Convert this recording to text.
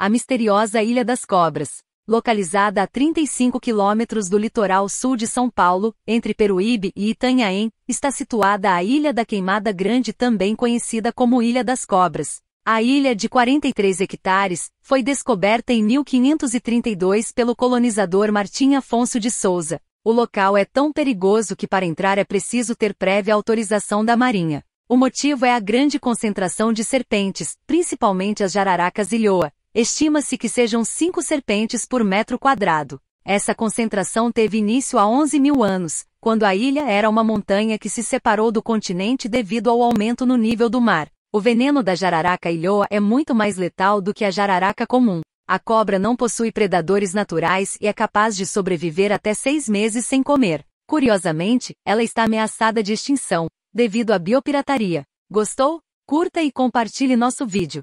a misteriosa Ilha das Cobras, localizada a 35 quilômetros do litoral sul de São Paulo, entre Peruíbe e Itanhaém, está situada a Ilha da Queimada Grande, também conhecida como Ilha das Cobras. A ilha de 43 hectares foi descoberta em 1532 pelo colonizador Martim Afonso de Souza. O local é tão perigoso que para entrar é preciso ter prévia autorização da Marinha. O motivo é a grande concentração de serpentes, principalmente as jararacas lhoa, Estima-se que sejam cinco serpentes por metro quadrado. Essa concentração teve início há 11 mil anos, quando a ilha era uma montanha que se separou do continente devido ao aumento no nível do mar. O veneno da jararaca ilhoa é muito mais letal do que a jararaca comum. A cobra não possui predadores naturais e é capaz de sobreviver até seis meses sem comer. Curiosamente, ela está ameaçada de extinção, devido à biopirataria. Gostou? Curta e compartilhe nosso vídeo.